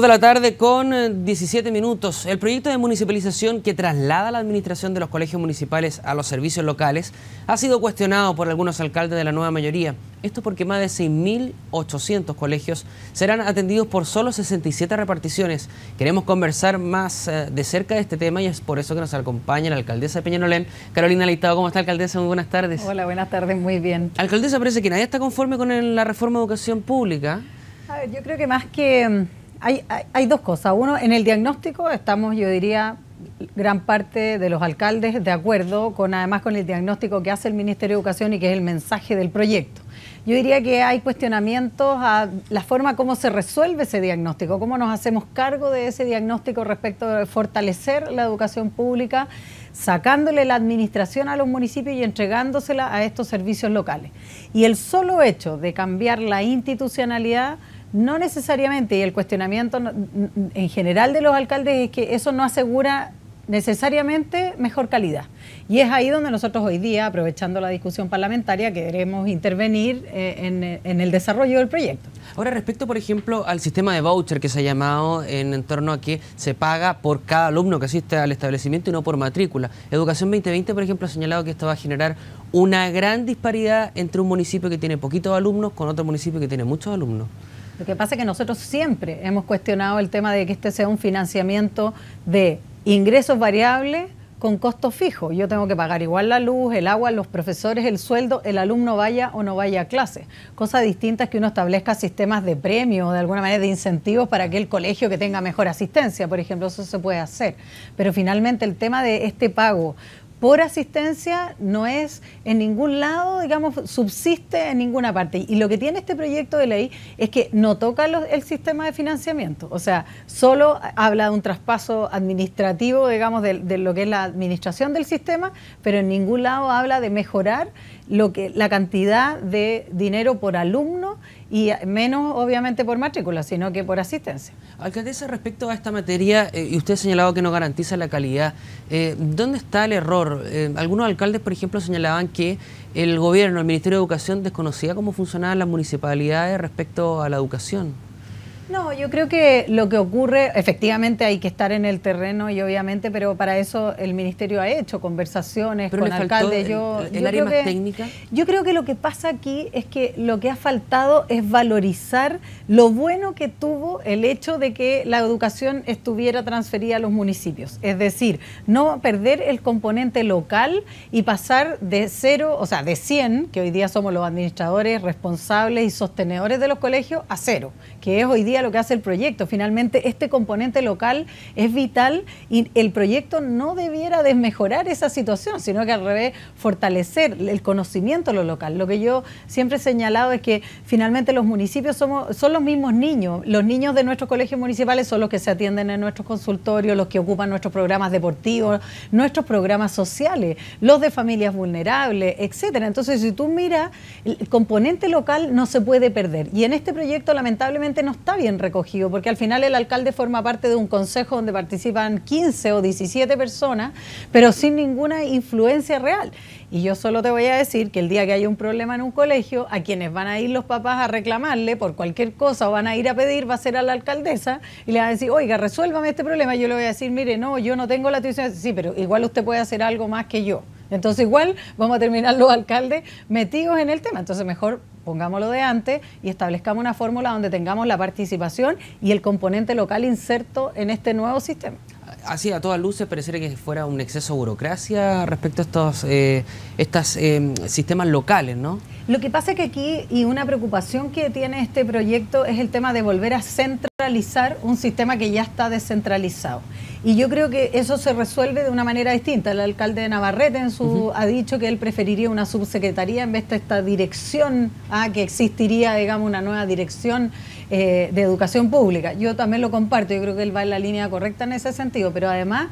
de la tarde con 17 eh, minutos. El proyecto de municipalización que traslada la administración de los colegios municipales a los servicios locales ha sido cuestionado por algunos alcaldes de la nueva mayoría. Esto porque más de 6.800 colegios serán atendidos por solo 67 reparticiones. Queremos conversar más eh, de cerca de este tema y es por eso que nos acompaña la alcaldesa de Peñanolén, Carolina Leitado. ¿Cómo está, alcaldesa? Muy buenas tardes. Hola, buenas tardes, muy bien. Alcaldesa, parece que nadie está conforme con la reforma de educación pública. A ver, yo creo que más que mm, hay, dos cosas. Uno, en el diagnóstico estamos, yo diría, gran parte de los alcaldes de acuerdo con, además, con el diagnóstico que hace el Ministerio de Educación y que es el mensaje del proyecto. Yo diría que hay cuestionamientos a la forma como se resuelve ese diagnóstico, cómo nos hacemos cargo de ese diagnóstico respecto de fortalecer la educación pública, sacándole la administración a los municipios y entregándosela a estos servicios locales. Y el solo hecho de cambiar la institucionalidad no necesariamente, y el cuestionamiento en general de los alcaldes es que eso no asegura necesariamente mejor calidad. Y es ahí donde nosotros hoy día, aprovechando la discusión parlamentaria, queremos intervenir eh, eh, en, el desarrollo del proyecto. Ahora, respecto, por ejemplo, al sistema de voucher que se ha llamado en, torno a que se paga por cada alumno que asiste al establecimiento y no por matrícula. Educación 2020, por ejemplo, ha señalado que esto va a generar una gran disparidad entre un municipio que tiene poquitos alumnos con otro municipio que tiene muchos alumnos. Lo que pasa es que nosotros siempre hemos cuestionado el tema de que este sea un financiamiento de ingresos variables con costos fijos. Yo tengo que pagar igual la luz, el agua, los profesores, el sueldo, el alumno vaya o no vaya a clase. Cosa distinta es que uno establezca sistemas de premios, de alguna manera de incentivos para que el colegio que tenga mejor asistencia, por ejemplo, eso se puede hacer. Pero finalmente el tema de este pago por asistencia no es en ningún lado, digamos, subsiste en ninguna parte. Y lo que tiene este proyecto de ley es que no toca el sistema de financiamiento, o sea, solo habla de un traspaso administrativo, digamos, de lo que es la administración del sistema, pero en ningún lado habla de mejorar lo que, la cantidad de dinero por alumno y menos obviamente por matrícula, sino que por asistencia. Alcaldesa, respecto a esta materia, eh, y usted ha señalado que no garantiza la calidad, eh, ¿dónde está el error? Eh, algunos alcaldes, por ejemplo, señalaban que el gobierno, el Ministerio de Educación, desconocía cómo funcionaban las municipalidades respecto a la educación. No, yo creo que lo que ocurre, efectivamente hay que estar en el terreno y obviamente, pero para eso el ministerio ha hecho conversaciones con alcaldes. Yo, el, el yo área más técnica. Yo creo que lo que pasa aquí es que lo que ha faltado es valorizar lo bueno que tuvo el hecho de que la educación estuviera transferida a los municipios. Es decir, no perder el componente local y pasar de cero, o sea, de 100, que hoy día somos los administradores responsables y sostenedores de los colegios, a cero, que es hoy día lo que hace el proyecto. Finalmente, este componente local es vital y el proyecto no debiera desmejorar esa situación, sino que al revés, fortalecer el conocimiento lo local. Lo que yo siempre he señalado es que finalmente los municipios somos, son los mismos niños. Los niños de nuestros colegios municipales son los que se atienden en nuestros consultorios, los que ocupan nuestros programas deportivos, nuestros programas sociales, los de familias vulnerables, etcétera. Entonces, si tú miras, el componente local no se puede perder. Y en este proyecto, lamentablemente, no está bien recogido, porque al final el alcalde forma parte de un consejo donde participan 15 o 17 personas, pero sin ninguna influencia real. Y yo solo te voy a decir que el día que hay un problema en un colegio, a quienes van a ir los papás a reclamarle por cualquier cosa o van a ir a pedir, va a ser a la alcaldesa y le va a decir, oiga, resuélvame este problema. Yo le voy a decir, mire, no, yo no tengo la tuición. Sí, pero igual usted puede hacer algo más que yo. Entonces igual vamos a terminar los alcaldes metidos en el tema. Entonces mejor pongámoslo de antes y establezcamos una fórmula donde tengamos la participación y el componente local inserto en este nuevo sistema así a todas luces pareciera que fuera un exceso de burocracia respecto a estos eh, eh, sistemas locales, ¿no? Lo que pasa es que aquí, y una preocupación que tiene este proyecto, es el tema de volver a centralizar un sistema que ya está descentralizado. Y yo creo que eso se resuelve de una manera distinta. El alcalde de Navarrete en su, ha dicho que él preferiría una subsecretaría en vez de esta dirección, a ah, que existiría, digamos, una nueva dirección eh, de educación pública. Yo también lo comparto, yo creo que él va en la línea correcta en ese sentido, pero además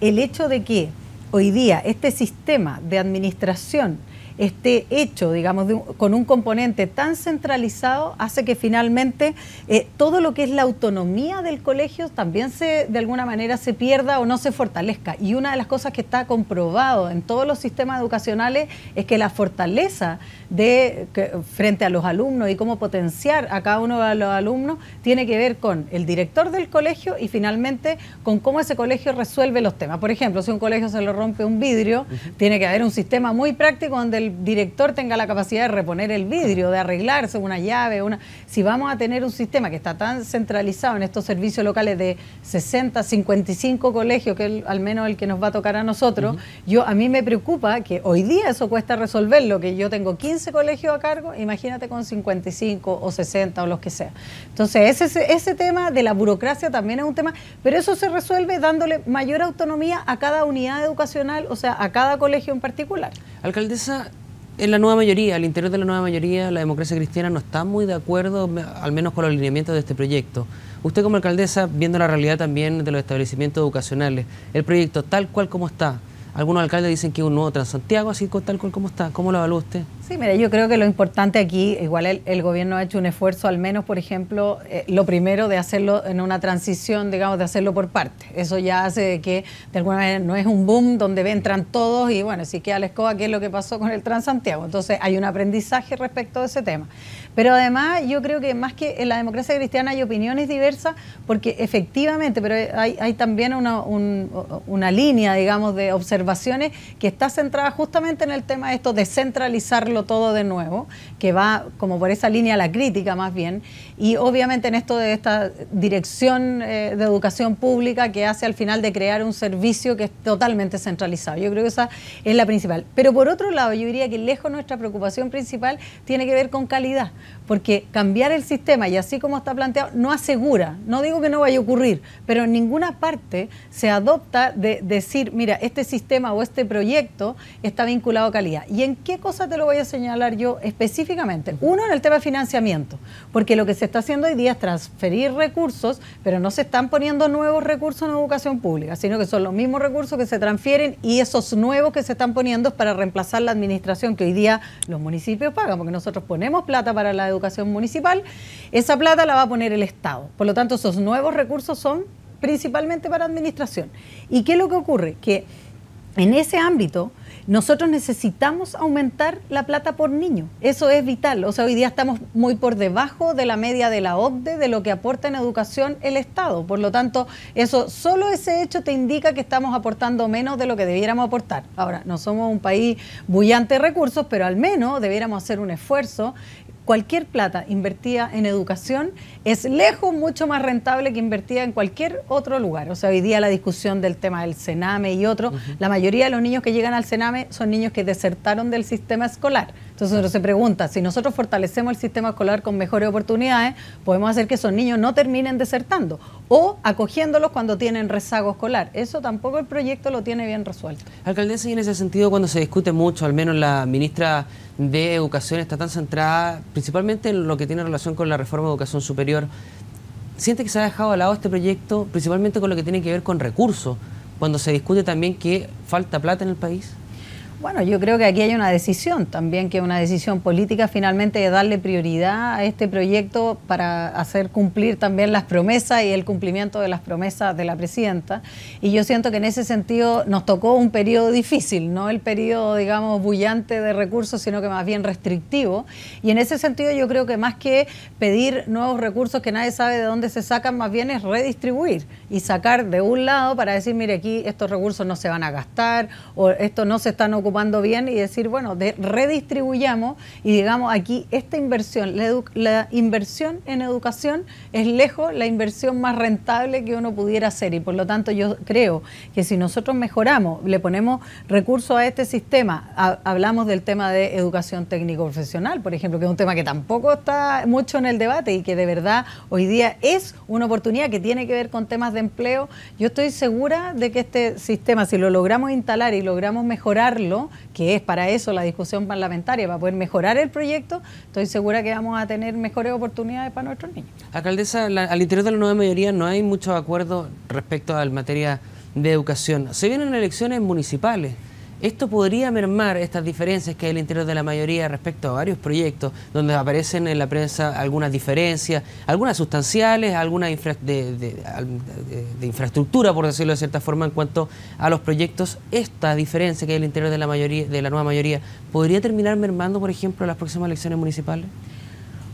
el hecho de que hoy día este sistema de administración esté hecho, digamos, con un componente tan centralizado, hace que finalmente eh, todo lo que es la autonomía del colegio también se, de alguna manera se pierda o no se fortalezca. Y una de las cosas que está comprobado en todos los sistemas educacionales es que la fortaleza de, frente a los alumnos y cómo potenciar a cada uno de los alumnos tiene que ver con el director del colegio y finalmente con cómo ese colegio resuelve los temas. Por ejemplo, si un colegio se lo rompe un vidrio, tiene que haber un sistema muy práctico donde el director tenga la capacidad de reponer el vidrio, de arreglarse una llave, una... Si vamos a tener un sistema que está tan centralizado en estos servicios locales de 60, 55 colegios, que es al menos el que nos va a tocar a nosotros, yo a mí me preocupa que hoy día eso cuesta resolverlo, que yo tengo 15 colegios a cargo, imagínate con 55 o 60 o los que sea. Entonces, ese, ese tema de la burocracia también es un tema, pero eso se resuelve dándole mayor autonomía a cada unidad educacional, o sea, a cada colegio en particular. Alcaldesa, en la nueva mayoría, al interior de la nueva mayoría, la democracia cristiana no está muy de acuerdo, al menos con los alineamientos de este proyecto. Usted como alcaldesa, viendo la realidad también de los establecimientos educacionales, el proyecto tal cual como está, algunos alcaldes dicen que es un nuevo Transantiago, así tal cual como está, ¿cómo lo evalúa usted? Sí, mira, yo creo que lo importante aquí, igual el, gobierno ha hecho un esfuerzo, al menos, por ejemplo, eh, lo primero de hacerlo en una transición, digamos, de hacerlo por parte. Eso ya hace de que, de alguna manera, no es un boom donde entran todos y, bueno, si queda la escoba, ¿qué es lo que pasó con el Transantiago? Entonces, hay un aprendizaje respecto de ese tema. Pero además, yo creo que más que en la democracia cristiana hay opiniones diversas, porque efectivamente, pero hay, también una, línea, digamos, de observaciones que está centrada justamente en el tema de esto descentralizarlo, todo de nuevo, que va como por esa línea la crítica más bien, y obviamente en esto de esta dirección eh, de educación pública que hace al final de crear un servicio que es totalmente centralizado. Yo creo que esa es la principal. Pero por otro lado, yo diría que lejos nuestra preocupación principal tiene que ver con calidad, porque cambiar el sistema y así como está planteado no asegura, no digo que no vaya a ocurrir, pero en ninguna parte se adopta de decir, mira, este sistema o este proyecto está vinculado a calidad. ¿Y en qué cosa te lo voy a señalar yo específicamente. Uno en el tema de financiamiento, porque lo que se está haciendo hoy día es transferir recursos, pero no se están poniendo nuevos recursos en educación pública, sino que son los mismos recursos que se transfieren y esos nuevos que se están poniendo es para reemplazar la administración que hoy día los municipios pagan, porque nosotros ponemos plata para la educación municipal, esa plata la va a poner el Estado. Por lo tanto, esos nuevos recursos son principalmente para administración. ¿Y qué es lo que ocurre? Que en ese ámbito nosotros necesitamos aumentar la plata por niño. Eso es vital. O sea, hoy día estamos muy por debajo de la media de la OCDE, de lo que aporta en educación el Estado. Por lo tanto, eso, solo ese hecho te indica que estamos aportando menos de lo que debiéramos aportar. Ahora, no somos un país bullante de recursos, pero al menos debiéramos hacer un esfuerzo cualquier plata invertida en educación es lejos mucho más rentable que invertida en cualquier otro lugar. O sea, hoy día la discusión del tema del cename y otro, la mayoría de los niños que llegan al cename son niños que desertaron del sistema escolar entonces uno se pregunta, si nosotros fortalecemos el sistema escolar con mejores oportunidades, podemos hacer que esos niños no terminen desertando o acogiéndolos cuando tienen rezago escolar. Eso tampoco el proyecto lo tiene bien resuelto. Alcaldesa, y en ese sentido cuando se discute mucho, al menos la ministra de Educación está tan centrada principalmente en lo que tiene relación con la reforma de educación superior, siente que se ha dejado al lado este proyecto principalmente con lo que tiene que ver con recursos, cuando se discute también que falta plata en el país? Bueno, yo creo que aquí hay una decisión también, que es una decisión política finalmente de darle prioridad a este proyecto para hacer cumplir también las promesas y el cumplimiento de las promesas de la presidenta. Y yo siento que en ese sentido nos tocó un periodo difícil, no el periodo, digamos, bullante de recursos, sino que más bien restrictivo. Y en ese sentido yo creo que más que pedir nuevos recursos que nadie sabe de dónde se sacan, más bien es redistribuir y sacar de un lado para decir, mire, aquí estos recursos no se van a gastar o esto no se están ocupando bien y decir, bueno, redistribuyamos y digamos aquí esta inversión, la, inversión en educación es lejos la inversión más rentable que uno pudiera hacer y por lo tanto yo creo que si nosotros mejoramos, le ponemos recursos a este sistema, hablamos del tema de educación técnico-profesional, por ejemplo, que es un tema que tampoco está mucho en el debate y que de verdad hoy día es una oportunidad que tiene que ver con temas de empleo, yo estoy segura de que este sistema, si lo logramos instalar y logramos mejorarlo, que es para eso la discusión parlamentaria, para poder mejorar el proyecto, estoy segura que vamos a tener mejores oportunidades para nuestros niños. Alcaldesa, al interior de la nueva mayoría no hay muchos acuerdos respecto a la materia de educación. Se vienen elecciones municipales. Esto podría mermar estas diferencias que hay en el interior de la mayoría respecto a varios proyectos, donde aparecen en la prensa algunas diferencias, algunas sustanciales, algunas de, infraestructura, por decirlo de cierta forma, en cuanto a los proyectos. Esta diferencia que hay el interior de la, mayoría, de la nueva mayoría podría terminar mermando, por ejemplo, las próximas elecciones municipales.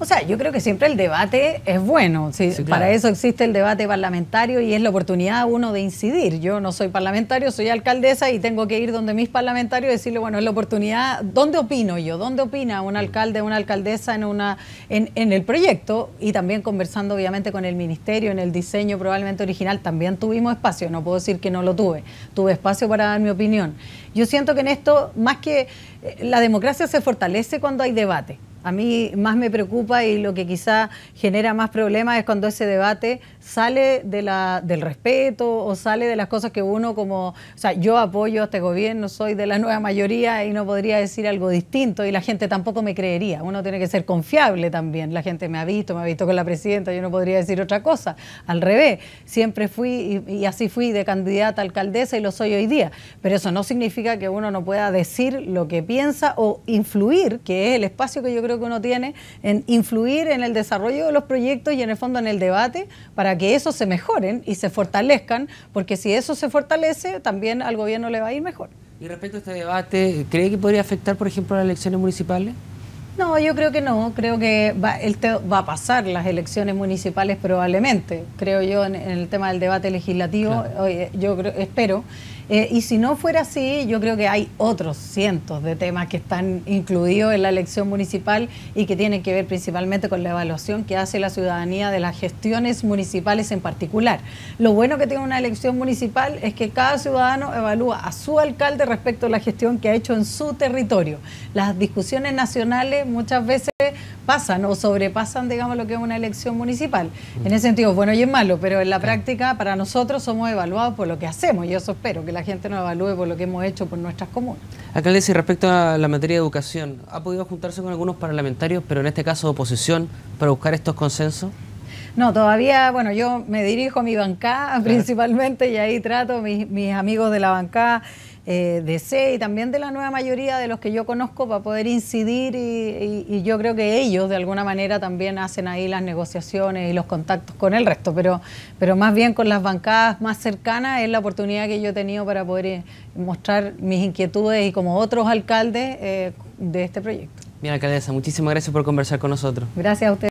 O sea, yo creo que siempre el debate es bueno. Para eso existe el debate parlamentario y es la oportunidad uno de incidir. Yo no soy parlamentario, soy alcaldesa y tengo que ir donde mis parlamentarios y decirle, bueno, es la oportunidad, ¿dónde opino yo? ¿Dónde opina un alcalde, una alcaldesa en, una, en el proyecto? Y también conversando obviamente con el ministerio, en el diseño probablemente original, también tuvimos espacio, no puedo decir que no lo tuve, tuve espacio para dar mi opinión. Yo siento que en esto, más que eh, la democracia se fortalece cuando hay debate. A mí más me preocupa y lo que quizá genera más problemas es cuando ese debate sale del respeto o sale de las cosas que uno como, o sea, yo apoyo a este gobierno, soy de la nueva mayoría y no podría decir algo distinto y la gente tampoco me creería. Uno tiene que ser confiable también. La gente me ha visto, me ha visto con la presidenta, yo no podría decir otra cosa. Al revés, siempre fui y, así fui de candidata a alcaldesa y lo soy hoy día. Pero eso no significa que uno no pueda decir lo que piensa o influir, que es el espacio que yo creo que uno tiene en influir en el desarrollo de los proyectos y en el fondo en el debate para que esos se mejoren y se fortalezcan, porque si eso se fortalece, también al gobierno le va a ir mejor. Y respecto a este debate, ¿cree que podría afectar, por ejemplo, las elecciones municipales? No, yo creo que no. Creo que va, él te, va a pasar las elecciones municipales probablemente. Creo yo en, el tema del debate legislativo. yo creo, espero eh, y si no fuera así, yo creo que hay otros cientos de temas que están incluidos en la elección municipal y que tienen que ver principalmente con la evaluación que hace la ciudadanía de las gestiones municipales en particular. Lo bueno que tiene una elección municipal es que cada ciudadano evalúa a su alcalde respecto a la gestión que ha hecho en su territorio. Las discusiones nacionales muchas veces pasan o sobrepasan, digamos, lo que es una elección municipal. En ese sentido, bueno y es malo, pero en la práctica para nosotros somos evaluados por lo que hacemos y eso espero, que la gente nos evalúe por lo que hemos hecho por nuestras comunas. Alcaldesa, y respecto a la materia de educación, ¿ha podido juntarse con algunos parlamentarios, pero en este caso oposición, para buscar estos consensos? No, todavía, bueno, yo me dirijo a mi bancada principalmente y ahí trato mis, mis amigos de la bancada. Eh, de C y también de la nueva mayoría de los que yo conozco para poder incidir y, yo creo que ellos de alguna manera también hacen ahí las negociaciones y los contactos con el resto, pero, pero más bien con las bancadas más cercanas es la oportunidad que yo he tenido para poder eh, mostrar mis inquietudes y como otros alcaldes eh, de este proyecto. Bien, alcaldesa, muchísimas gracias por conversar con nosotros. Gracias a usted.